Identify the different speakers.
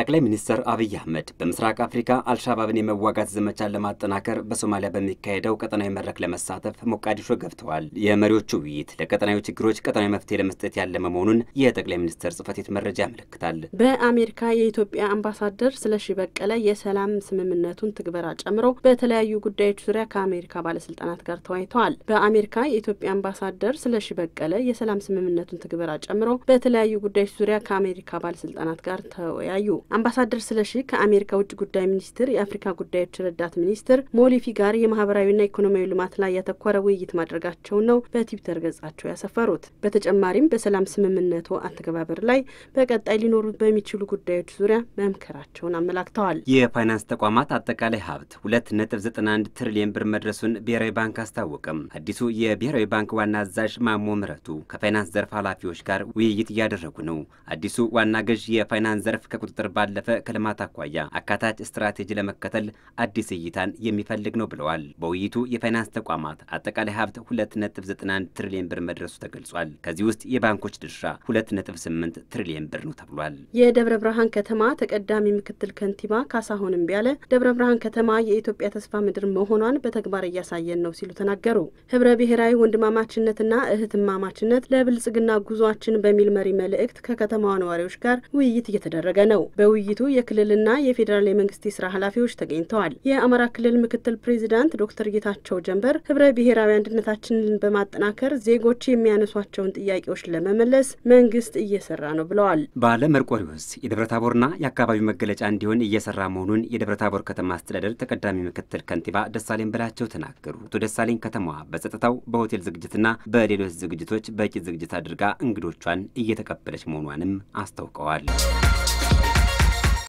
Speaker 1: ጠቅላይ ሚኒስትር አብይ አህመድ በምስራቅ አፍሪካ አልሻባብን የመዋጋት ዘመቻን ለማጠናከር በሶማሊያ በሚካሄደው ቀጠናዊ መድረክ ለመሳተፍ ሞቃዲሾ ገብተዋል። የመሪዎቹ ውይይት ለቀጠናዊ ችግሮች ቀጠናዊ መፍትሄ ለመስጠት ያለመ መሆኑን የጠቅላይ ሚኒስትር ጽህፈት ቤት መረጃ ያመለክታል።
Speaker 2: በአሜሪካ የኢትዮጵያ አምባሳደር ስለሺ በቀለ የሰላም ስምምነቱን ትግበራ ጨምሮ በተለያዩ ጉዳዮች ዙሪያ ከአሜሪካ ባለስልጣናት ጋር ተወያይተዋል። በአሜሪካ የኢትዮጵያ አምባሳደር ስለሺ በቀለ የሰላም ስምምነቱን ትግበራ ጨምሮ በተለያዩ ጉዳዮች ዙሪያ ከአሜሪካ ባለስልጣናት ጋር ተወያዩ። አምባሳደር ስለሺ ከአሜሪካ ውጭ ጉዳይ ሚኒስትር የአፍሪካ ጉዳዮች ረዳት ሚኒስትር ሞሊፊ ጋር የማህበራዊና ኢኮኖሚያዊ ልማት ላይ ያተኮረ ውይይት ማድረጋቸውን ነው በትዊተር ገጻቸው ያሰፈሩት። በተጨማሪም በሰላም ስምምነቱ አተገባበር ላይ በቀጣይ ሊኖሩ በሚችሉ ጉዳዮች ዙሪያ መምከራቸውን አመላክተዋል።
Speaker 1: የፋይናንስ ተቋማት አጠቃላይ ሀብት ሁለት ነጥብ ዘጠና አንድ ትሪሊየን ብር መድረሱን ብሔራዊ ባንክ አስታወቀም። አዲሱ የብሔራዊ ባንክ ዋና አዛዥ ማሞ ምረቱ ከፋይናንስ ዘርፍ ኃላፊዎች ጋር ውይይት እያደረጉ ነው። አዲሱ ዋና ገዥ የፋይናንስ ዘርፍ ከቁጥጥር ባለፈ ከልማት አኳያ አካታች ስትራቴጂ ለመከተል አዲስ እይታን የሚፈልግ ነው ብለዋል። በውይይቱ የፋይናንስ ተቋማት አጠቃላይ ሀብት 2.91 ትሪሊየን ብር መድረሱ ተገልጿል። ከዚህ ውስጥ የባንኮች ድርሻ 2.8 ትሪሊየን ብር ነው ተብሏል።
Speaker 2: የደብረ ብርሃን ከተማ ተቀዳሚ ምክትል ከንቲባ ካሳሁን ቢያለ ደብረ ብርሃን ከተማ የኢትዮጵያ ተስፋ ምድር መሆኗን በተግባር እያሳየን ነው ሲሉ ተናገሩ። ህብረ ብሔራዊ ወንድማማችነትና እህትማማችነት ለብልጽግና ጉዟችን በሚል መሪ መልእክት ከከተማዋ ነዋሪዎች ጋር ውይይት እየተደረገ ነው። በውይይቱ የክልልና የፌዴራል የመንግስት የስራ ኃላፊዎች ተገኝተዋል። የአማራ ክልል ምክትል ፕሬዚዳንት ዶክተር ጌታቸው ጀንበር ህብረ ብሔራዊ አንድነታችንን በማጠናከር ዜጎች የሚያነሷቸውን ጥያቄዎች ለመመለስ መንግስት እየሰራ ነው ብለዋል።
Speaker 1: በዓለ መርቆሪዎስ የደብረታቦርና የአካባቢው መገለጫ እንዲሆን እየሰራ መሆኑን የደብረታቦር ከተማ አስተዳደር ተቀዳሚ ምክትል ከንቲባ ደሳሌን በላቸው ተናገሩ። አቶ ደሳሌን ከተማዋ በጸጥታው በሆቴል ዝግጅትና በሌሎች ዝግጅቶች በቂ ዝግጅት አድርጋ እንግዶቿን እየተቀበለች መሆኗንም አስታውቀዋል።